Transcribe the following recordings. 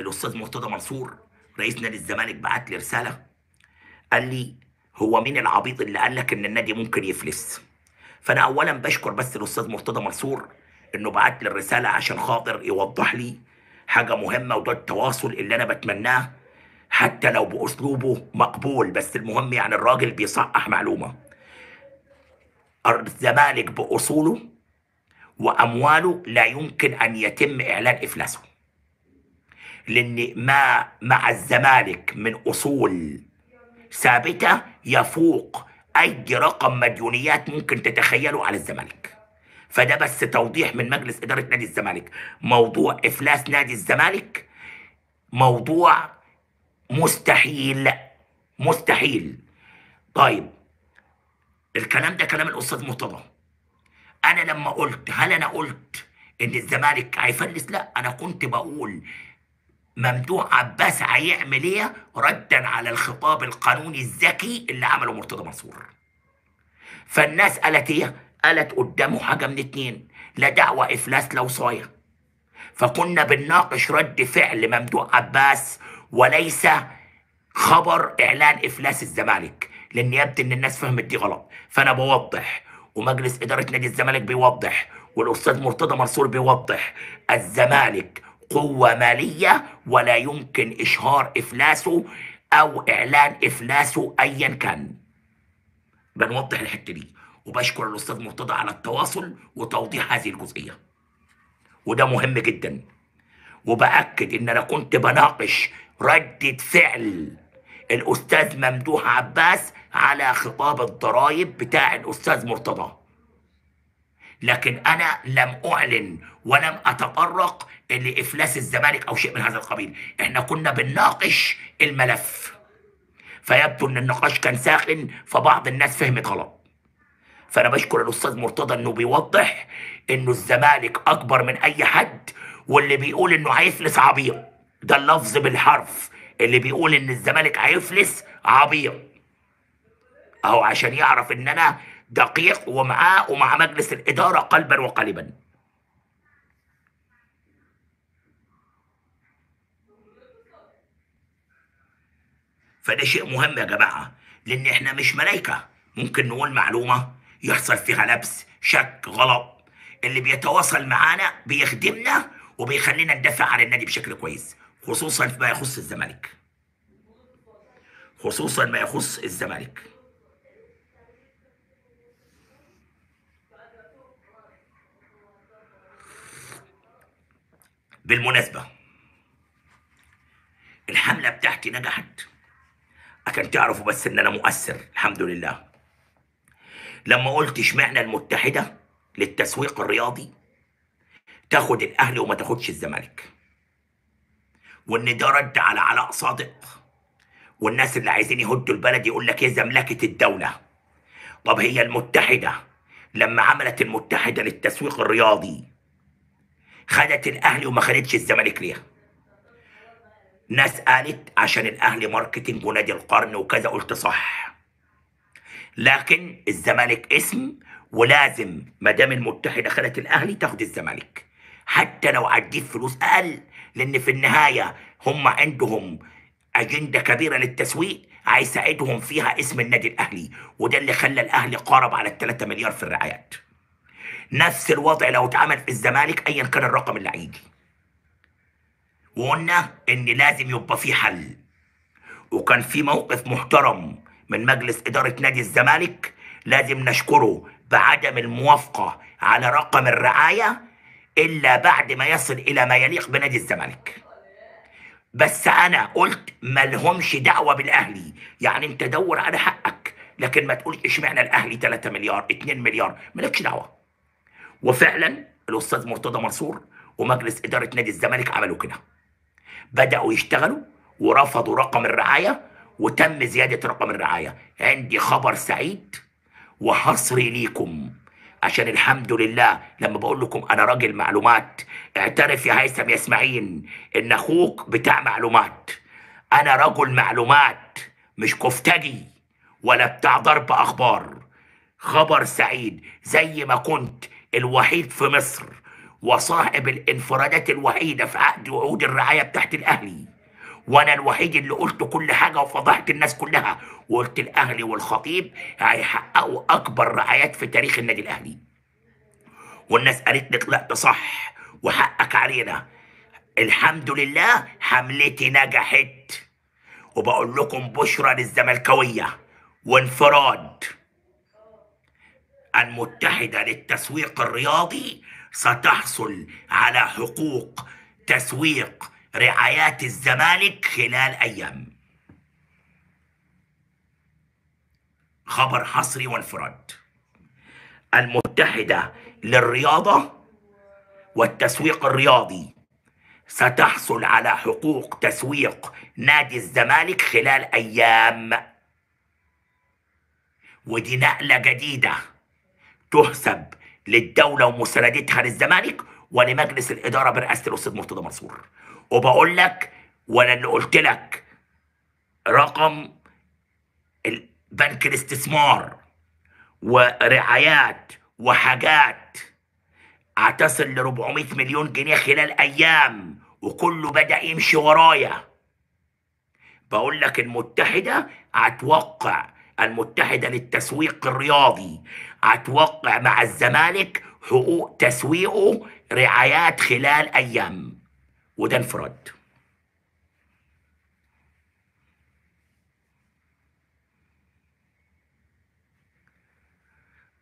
الاستاذ مرتضى منصور رئيس نادي الزمالك بعت لي رساله قال لي هو مين العبيط اللي قال لك ان النادي ممكن يفلس فانا اولا بشكر بس الاستاذ مرتضى منصور انه بعت لي الرساله عشان خاطر يوضح لي حاجه مهمه وده التواصل اللي انا بتمناه حتى لو باسلوبه مقبول بس المهم يعني الراجل بيصحح معلومه الزمالك باصوله وامواله لا يمكن ان يتم اعلان افلاسه لأن ما مع الزمالك من أصول ثابتة يفوق أي رقم مديونيات ممكن تتخيله على الزمالك فده بس توضيح من مجلس إدارة نادي الزمالك موضوع إفلاس نادي الزمالك موضوع مستحيل مستحيل طيب الكلام ده كلام الأستاذ مرتضى أنا لما قلت هل أنا قلت إن الزمالك هيفلس؟ لا أنا كنت بقول ممدوح عباس هيعمل ايه ردا على الخطاب القانوني الذكي اللي عمله مرتضى منصور فالناس قالت ايه قالت قدامه حاجه من اتنين لا دعوه افلاس لا وصايه فكنا بنناقش رد فعل ممدوح عباس وليس خبر اعلان افلاس الزمالك لان يبدو ان الناس فهمت دي غلط فانا بوضح ومجلس اداره نادي الزمالك بيوضح والاستاذ مرتضى منصور بيوضح الزمالك قوة مالية ولا يمكن إشهار إفلاسه أو إعلان إفلاسه أيا كان بنوضح الحتة دي وبشكر الأستاذ مرتضى على التواصل وتوضيح هذه الجزئية وده مهم جدا وبأكد إن أنا كنت بناقش ردة فعل الأستاذ ممدوح عباس على خطاب الضرايب بتاع الأستاذ مرتضى لكن انا لم اعلن ولم اتطرق لافلاس الزمالك او شيء من هذا القبيل احنا كنا بنناقش الملف فيبدو ان النقاش كان ساخن فبعض الناس فهمت غلط فانا بشكر الاستاذ مرتضى انه بيوضح انه الزمالك اكبر من اي حد واللي بيقول انه هيفلس عبيط ده اللفظ بالحرف اللي بيقول ان الزمالك هيفلس عبيط اهو عشان يعرف ان انا دقيق ومعاه ومع مجلس الإدارة قلبا وقالبا فده شيء مهم يا جماعة لأن إحنا مش ملايكة ممكن نقول معلومة يحصل فيها لبس شك غلط اللي بيتواصل معانا بيخدمنا وبيخلينا ندافع عن النادي بشكل كويس خصوصا فيما يخص الزمالك خصوصا ما يخص الزمالك بالمناسبة الحملة بتاعتي نجحت عشان تعرفوا بس ان انا مؤثر الحمد لله لما قلت اشمعنى المتحدة للتسويق الرياضي تاخد الاهلي وما تاخدش الزمالك وان ده رد على علاء صادق والناس اللي عايزين يهدوا البلد يقول لك ايه زملكه الدوله طب هي المتحده لما عملت المتحده للتسويق الرياضي خدت الاهلي وما خدتش الزمالك ليها ناس قالت عشان الاهلي ماركتنج ونادي القرن وكذا قلت صح لكن الزمالك اسم ولازم ما دام المتحده خدت الاهلي تاخد الزمالك حتى لو عديت فلوس اقل لان في النهايه هم عندهم اجنده كبيره للتسويق هيساعدهم فيها اسم النادي الاهلي وده اللي خلى الاهلي قارب على ال 3 مليار في الرعايات نفس الوضع لو اتعمل في الزمالك ايا كان الرقم اللي هيجي وقلنا ان لازم يبقى في حل وكان في موقف محترم من مجلس اداره نادي الزمالك لازم نشكره بعدم الموافقه على رقم الرعايه الا بعد ما يصل الى ما يليق بنادي الزمالك بس انا قلت مالهمش دعوه بالاهلي يعني انت دور على حقك لكن ما تقولش اشمعنى الاهلي 3 مليار 2 مليار مالكش دعوه وفعلا الاستاذ مرتضى منصور ومجلس اداره نادي الزمالك عملوا كده بداوا يشتغلوا ورفضوا رقم الرعايه وتم زياده رقم الرعايه عندي خبر سعيد وحصري ليكم عشان الحمد لله لما بقول لكم انا راجل معلومات اعترف يا هيثم يا اسماعيل ان اخوك بتاع معلومات انا رجل معلومات مش كفتجي ولا بتاع ضرب اخبار خبر سعيد زي ما كنت الوحيد في مصر وصاحب الانفرادات الوحيده في عقد وعود الرعايه بتاعت الاهلي وانا الوحيد اللي قلت كل حاجه وفضحت الناس كلها وقلت الاهلي والخطيب هيحققوا اكبر رعايات في تاريخ النادي الاهلي والناس قالت لي طلعت صح وحقك علينا الحمد لله حملتي نجحت وبقول لكم بشرى للزملكاويه وانفراد المتحدة للتسويق الرياضي ستحصل على حقوق تسويق رعايات الزمالك خلال أيام خبر حصري وانفراد المتحدة للرياضة والتسويق الرياضي ستحصل على حقوق تسويق نادي الزمالك خلال أيام ودي نقلة جديدة تحسب للدولة ومساندتها للزمالك ولمجلس الإدارة برئاسة الأستاذ مرتضى منصور وبقول لك وأنا اللي قلت لك رقم بنك الاستثمار ورعايات وحاجات هتصل ل 400 مليون جنيه خلال أيام وكله بدأ يمشي ورايا بقول لك المتحدة هتوقع المتحدة للتسويق الرياضي هتوقع مع الزمالك حقوق تسويقه رعايات خلال ايام وده انفراد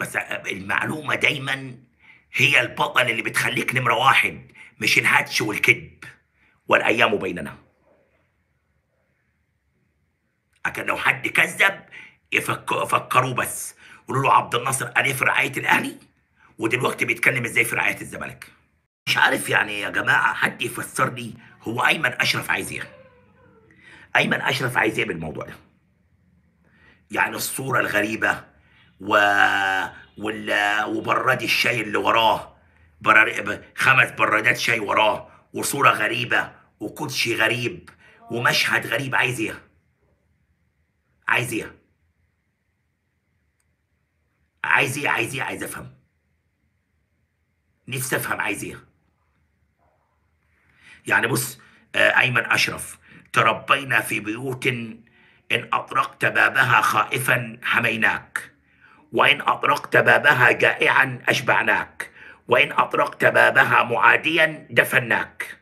بس المعلومة دايما هي البطل اللي بتخليك نمرة واحد مش الهاتش والكذب والأيام بيننا لكن لو حد كذب يفكروه بس قولوا له عبد الناصر قال في رعايه الاهلي ودلوقتي بيتكلم ازاي في رعايه الزمالك مش عارف يعني يا جماعه حد يفسر لي هو ايمن اشرف عايز ايه ايمن اشرف عايز ايه بالموضوع ده يعني الصوره الغريبه و وال وبراد الشاي اللي وراه برار... خمس برادات شاي وراه وصوره غريبه وكوتشي غريب ومشهد غريب عايز ايه عايز ايه عايز ايه عايز ايه عايز افهم نفسي افهم عايز ايه يعني بص آه ايمن اشرف تربينا في بيوت ان اطرقت بابها خائفا حميناك وان اطرقت بابها جائعا اشبعناك وان اطرقت بابها معاديا دفناك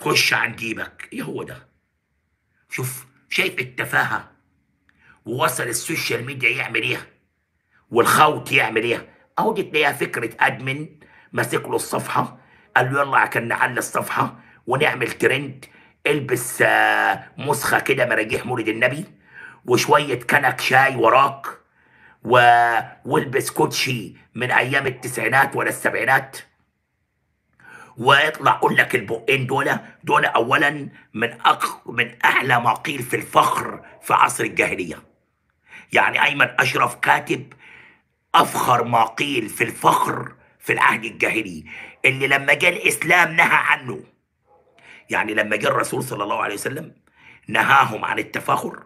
خش عن جيبك ايه هو ده شوف شايف التفاهه ووصل السوشيال ميديا يعمل ايه والخوت يعمل ايه اهو دي تلاقيها فكره ادمن ماسك له الصفحه قال له يلا عشان نعلي الصفحه ونعمل ترند البس آه، مسخه كده مراجيح مولد النبي وشويه كنك شاي وراك و... والبس كوتشي من ايام التسعينات ولا السبعينات واطلع اقول لك البقين دول دول اولا من أق... من اعلى ما قيل في الفخر في عصر الجاهليه يعني ايمن اشرف كاتب أفخر ما قيل في الفخر في العهد الجاهلي اللي لما جاء الإسلام نهى عنه يعني لما جاء الرسول صلى الله عليه وسلم نهاهم عن التفاخر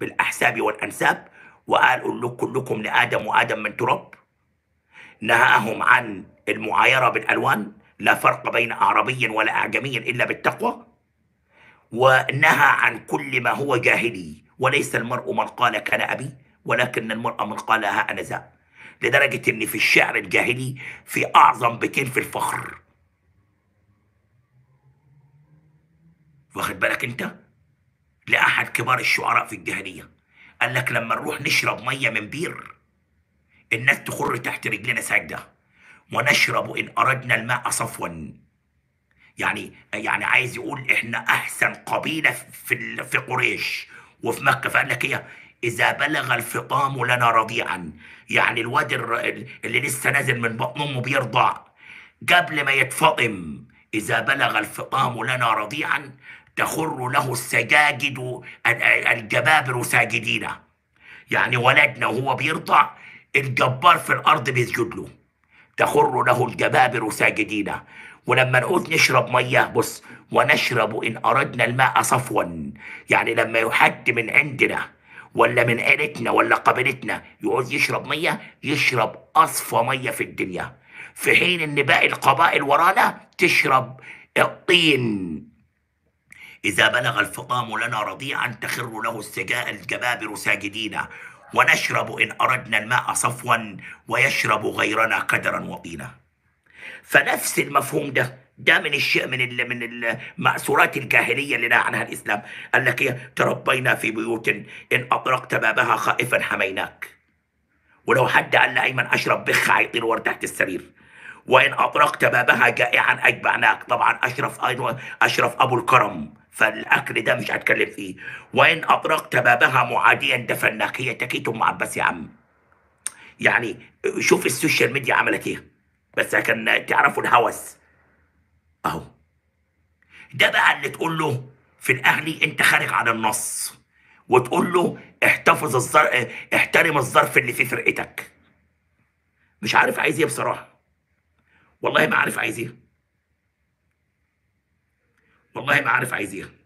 بالأحساب والأنساب وقال قل كلكم لآدم وآدم من تراب نهاهم عن المعايرة بالألوان لا فرق بين أعربي ولا أعجمي إلا بالتقوى ونهى عن كل ما هو جاهلي وليس المرء من قال كان أبي ولكن المرأة من قالها أنا ذا لدرجة ان في الشعر الجاهلي في اعظم بيتين في الفخر واخد بالك انت لاحد كبار الشعراء في الجاهلية قال لك لما نروح نشرب مية من بير الناس تخر تحت رجلنا ساجدة ونشرب ان اردنا الماء صفوا يعني يعني عايز يقول احنا احسن قبيله في في قريش وفي مكه فقال لك ايه إذا بلغ الفطام لنا رضيعا يعني الواد اللي لسه نازل من بطن أمه بيرضع قبل ما يتفطم إذا بلغ الفطام لنا رضيعا تخر له السجاجد الجبابر ساجدين يعني ولدنا وهو بيرضع الجبار في الأرض بيسجد له تخر له الجبابر ساجدين ولما نقول نشرب ميه بص ونشرب ان اردنا الماء صفوا يعني لما يحد من عندنا ولا من قالتنا ولا قبيلتنا يقعد يشرب ميه يشرب اصفى ميه في الدنيا في حين ان باقي القبائل ورانا تشرب الطين إذا بلغ الفقام لنا رضيعا تخر له السجاء الجبابر ساجدين ونشرب إن أردنا الماء صفوا ويشرب غيرنا قدرا وطينا فنفس المفهوم ده ده من الشيء من الـ من المأثورات الجاهلية اللي نهى عنها الإسلام قال لك إيه تربينا في بيوت إن, اطرقت بابها خائفا حميناك ولو حد قال لأيمن اشرب بخ هيطير ورد تحت السرير وإن اطرقت بابها جائعا أجبعناك طبعا أشرف أشرف أبو الكرم فالاكل ده مش هتكلم فيه وان اطرقت بابها معاديا دفناك هي تكيت ام عباس يا عم يعني شوف السوشيال ميديا عملت ايه بس كان تعرفوا الهوس اهو ده بقى اللي تقول له في الاهلي انت خارج عن النص وتقول له احتفظ الزر... احترم الظرف اللي في فرقتك مش عارف عايز ايه بصراحه والله ما عارف عايز ايه والله ما عارف عايز ايه